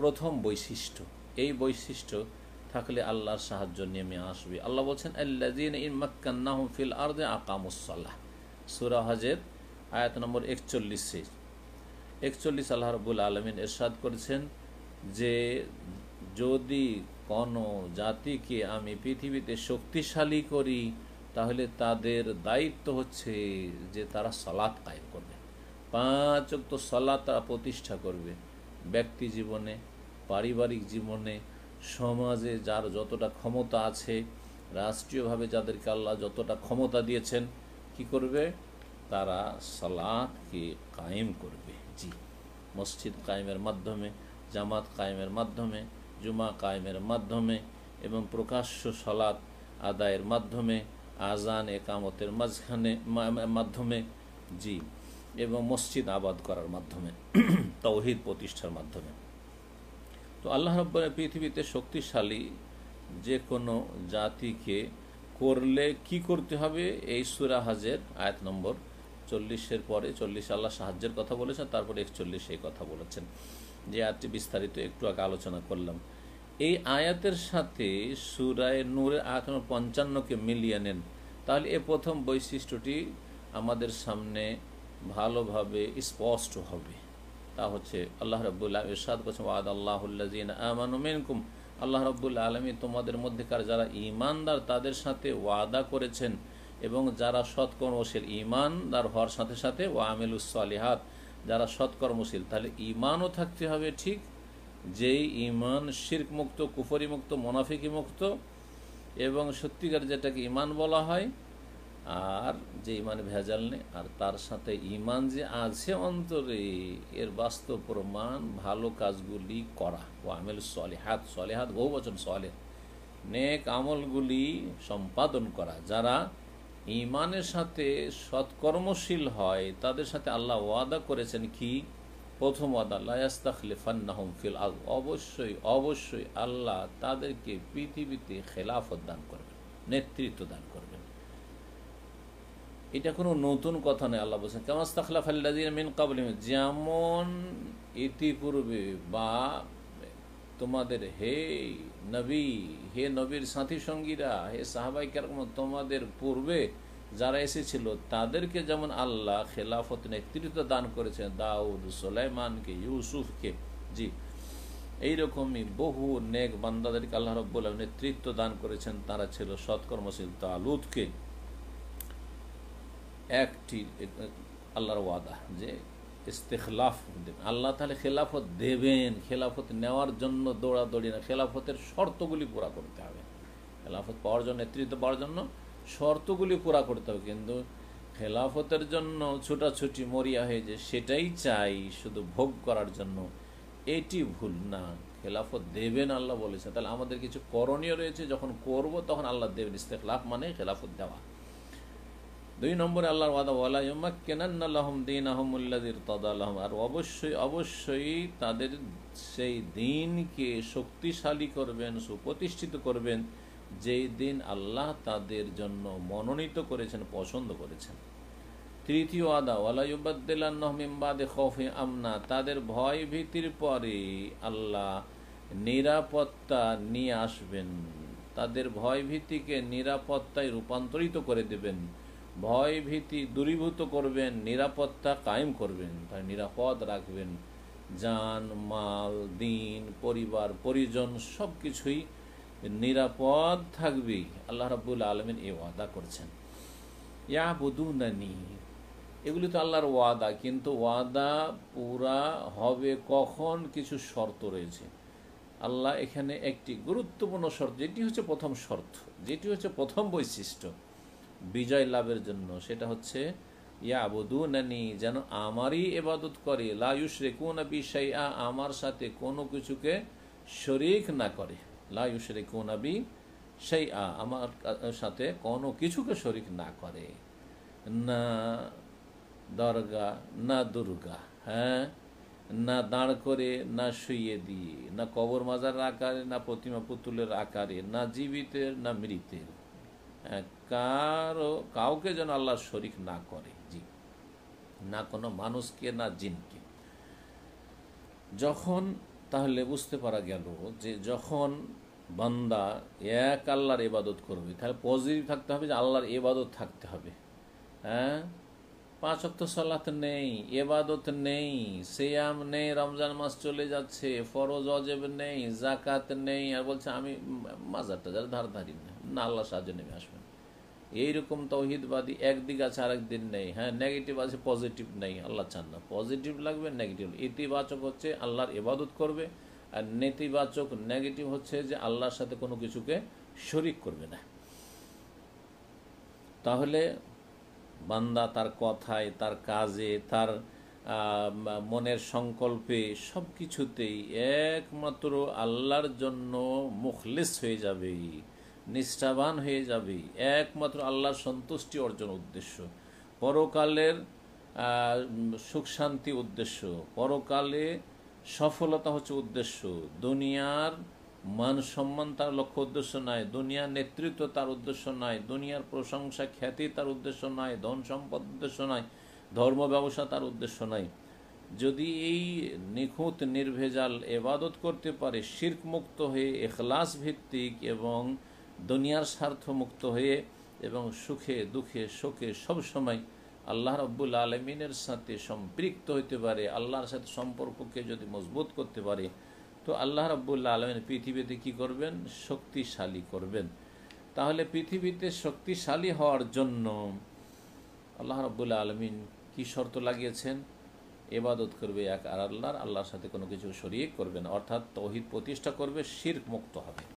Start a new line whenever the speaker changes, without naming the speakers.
প্রথম বৈশিষ্ট্য এই বৈশিষ্ট্য থাকলে আল্লাহর সাহায্য নেমে আসবে আল্লাহ বলছেন আল্লাহ ফিল আর আকামুসাল্লাহ সুরা হাজের আয়াত নম্বর একচল্লিশে একচল্লিশ আল্লাহ রবুল আলমিন এরশাদ করেছেন যে যদি কোনো জাতিকে আমি পৃথিবীতে শক্তিশালী করি তাহলে তাদের দায়িত্ব হচ্ছে যে তারা সালাদ কায়েম করবে পাঁচ তো সালাদ তারা প্রতিষ্ঠা করবে ব্যক্তি জীবনে পারিবারিক জীবনে সমাজে যার যতটা ক্ষমতা আছে রাষ্ট্রীয়ভাবে যাদেরকে আল্লাহ যতটা ক্ষমতা দিয়েছেন কি করবে তারা সালাদকে কায়েম করবে জি মসজিদ কায়েমের মাধ্যমে জামাত কায়েমের মাধ্যমে জুমা কায়েমের মাধ্যমে এবং প্রকাশ্য সালাত আদায়ের মাধ্যমে আজান একামতের মাঝখানে মাধ্যমে জি এবং মসজিদ আবাদ করার মাধ্যমে তৌহিদ প্রতিষ্ঠার মাধ্যমে তো আল্লাহ রব্বানের পৃথিবীতে শক্তিশালী যে কোনো জাতিকে করলে কি করতে হবে এই সুরা হাজের আয়াত নম্বর চল্লিশের পরে চল্লিশ আল্লাহ সাহায্যের কথা বলেছেন তারপরে একচল্লিশ এই কথা বলেছেন যে আয়াতটি বিস্তারিত একটু আগে আলোচনা করলাম এই আয়াতের সাথে সুরায় নূরের আয়াত নম্বর পঞ্চান্নকে মিলিয়ে নেন তাহলে এ প্রথম বৈশিষ্ট্যটি আমাদের সামনে ভালোভাবে স্পষ্ট হবে তা হচ্ছে আল্লাহ রব্বুল্লাহ ইরশাদ করছে ওয়াদ আল্লাহ আমানুমিনকুম আল্লাহ রব্বুল আলমী তোমাদের মধ্যেকার যারা ইমানদার তাদের সাথে ওয়াদা করেছেন এবং যারা সৎকর্মশীল ইমানদার হওয়ার সাথে সাথে ওয়ামিলুসলিহাত যারা সৎকর্মশীল তাহলে ইমানও থাকতে হবে ঠিক যেই ইমান শির্ক মুক্ত কুফরি মুক্ত মোনাফিকি মুক্ত এবং সত্যিকার যেটাকে ইমান বলা হয় আর যে ইমান ভেজাল নেই আর তার সাথে ইমান যে আছে অন্তরে এর বাস্তব প্রমাণ ভালো কাজগুলি করা ও আমেল সলেহাত সলেহাত বহু বচন সলে নেক আমলগুলি সম্পাদন করা যারা ইমানের সাথে সৎকর্মশীল হয় তাদের সাথে আল্লাহ ওয়াদা করেছেন কি প্রথম ওয়াদা লায়াস্তাখলিফান্নাহম ফিল আল অবশ্যই অবশ্যই আল্লাহ তাদেরকে পৃথিবীতে খেলাফত দান করবেন নেতৃত্ব দান করবেন এটা কোনো নতুন কথা নয় আল্লাহ বলছেন কেমন আস্তাখলাফ আল্লাদিন মিন কাবলি যেমন ইতিপূর্বে বা তোমাদের হে নবী হে নবীর সাথী সঙ্গীরা হে সাহাবাই কেরকম তোমাদের পূর্বে যারা এসেছিল তাদেরকে যেমন আল্লাহ খেলাফত নেতৃত্ব দান করেছেন দাউদ সোলাইমানকে ইউসুফকে জি এইরকমই বহু নেক বান্দাদেরকে আল্লাহ রব্বুল নেতৃত্ব দান করেছেন তারা ছিল সৎকর্মশীল তালুদকে একটি আল্লাহর ওয়াদা যে ইস্তেখলাফ দেবেন আল্লাহ তাহলে খেলাফত দেবেন খেলাফত নেওয়ার জন্য দৌড়াদৌড়ি না খেলাফতের শর্তগুলি পুরা করতে হবে খেলাফত পাওয়ার জন্য নেতৃত্ব পাওয়ার জন্য শর্তগুলি পুরা করতে হবে কিন্তু খেলাফতের জন্য ছোটাছুটি মরিয়া হয়ে যে সেটাই চাই শুধু ভোগ করার জন্য এটি ভুল না খেলাফত দেবেন আল্লাহ বলেছে তাহলে আমাদের কিছু করণীয় রয়েছে যখন করব তখন আল্লাহ দেবেন ইস্তেখলাফ মানে খেলাফত দেওয়া দুই নম্বরে আল্লাহর ওয়াদা ওয়ালা ইউমাক আল্লাহম দিন আহমুল্লাদির তদা আল্লাহম আর অবশ্যই অবশ্যই তাদের সেই দিনকে শক্তিশালী করবেন সুপ্রতিষ্ঠিত করবেন যেই দিন আল্লাহ তাদের জন্য মনোনীত করেছেন পছন্দ করেছেন তৃতীয় আদা ওয়ালাইবাদ্দিল্লাহমিমবাদে খফে আমনা তাদের ভয় ভীতির পরে আল্লাহ নিরাপত্তা নিয়ে আসবেন তাদের ভয় ভীতিকে নিরাপত্তায় রূপান্তরিত করে দেবেন ভয় ভীতি দূরীভূত করবেন নিরাপত্তা কায়েম করবেন তাই নিরাপদ রাখবেন যান মাল দিন পরিবার পরিজন সব কিছুই নিরাপদ থাকবেই আল্লাহ রাবুল আলমিন এ ওয়াদা করছেন ইয়া বদুনানি এগুলি তো আল্লাহর ওয়াদা কিন্তু ওয়াদা পুরা হবে কখন কিছু শর্ত রয়েছে আল্লাহ এখানে একটি গুরুত্বপূর্ণ শর্ত যেটি হচ্ছে প্রথম শর্ত যেটি হচ্ছে প্রথম বৈশিষ্ট্য বিজয় লাভের জন্য সেটা হচ্ছে ইয়াবুদুনানি যেন আমারই এবাদত করে লায়ুস রেকুন বিষয় আমার সাথে কোনো কিছুকে শরিক না করে লায়ুস রেকুন বি সেই আ আমার সাথে কোনো কিছুকে শরিক না করে না দরগা না দুর্গা হ্যাঁ না দাঁড় করে না শুয়ে দিয়ে না কবর মাজার আকারে না প্রতিমা পুতুলের আকারে না জীবিতের না মৃতের হ্যাঁ, কারো কাউকে যেন আল্লাহ শরিক না করে জি না কোনো মানুষকে না জিনকে যখন তাহলে বুঝতে পারা গেল যে যখন বান্দা এক আল্লাহর এবাদত করবে তাহলে পজিটিভ থাকতে হবে যে আল্লাহর এবাদত থাকতে হবে হ্যাঁ পাঁচ অক্ত সলাত নেই এবাদত নেই সেয়াম নেই রমজান মাস চলে যাচ্ছে ফরজ অজেব নেই জাকাত নেই আর বলছে আমি মাজার টাজার ধার ধারি না আল্লাহ সাহায্য নেমে আসবেন এইরকম তৌহিদবাদী একদিক আছে আরেকদিন নেই হ্যাঁ নেগেটিভ আছে পজিটিভ নেই আল্লাহ চান না পজিটিভ লাগবে নেগেটিভ ইতিবাচক হচ্ছে আল্লাহর এবাদত করবে আর নেতিবাচক নেগেটিভ হচ্ছে যে আল্লাহর সাথে কোনো কিছুকে শরিক করবে না তাহলে বান্দা তার কথায় তার কাজে তার মনের সংকল্পে সব কিছুতেই একমাত্র আল্লাহর জন্য মুখলেস হয়ে যাবে নিষ্ঠাবান হয়ে যাবে একমাত্র আল্লাহর সন্তুষ্টি অর্জন উদ্দেশ্য পরকালের সুখ শান্তি উদ্দেশ্য পরকালে সফলতা হচ্ছে উদ্দেশ্য দুনিয়ার মান সম্মান তার লক্ষ্য উদ্দেশ্য নয় দুনিয়ার নেতৃত্ব তার উদ্দেশ্য নয় দুনিয়ার প্রশংসা খ্যাতি তার উদ্দেশ্য নয় ধন সম্পদ উদ্দেশ্য নয় ধর্ম ব্যবসা তার উদ্দেশ্য নয় যদি এই নিখুঁত নির্ভেজাল এবাদত করতে পারে শির্ক মুক্ত হয়ে এখলাস ভিত্তিক এবং দুনিয়ার স্বার্থ মুক্ত হয়ে এবং সুখে দুঃখে শোকে সবসময় আল্লাহ রব্বুল আলমিনের সাথে সম্পৃক্ত হইতে পারে আল্লাহর সাথে সম্পর্ককে যদি মজবুত করতে পারে তো আল্লাহ রাবুল্লা আলমিন পৃথিবীতে কি করবেন শক্তিশালী করবেন তাহলে পৃথিবীতে শক্তিশালী হওয়ার জন্য আল্লাহ রাবুল্লা আলমিন কি শর্ত লাগিয়েছেন এবাদত করবে এক আর আল্লাহর আল্লাহর সাথে কোনো কিছু শরিয়ে করবেন অর্থাৎ তহিদ প্রতিষ্ঠা করবে শির্ক মুক্ত হবে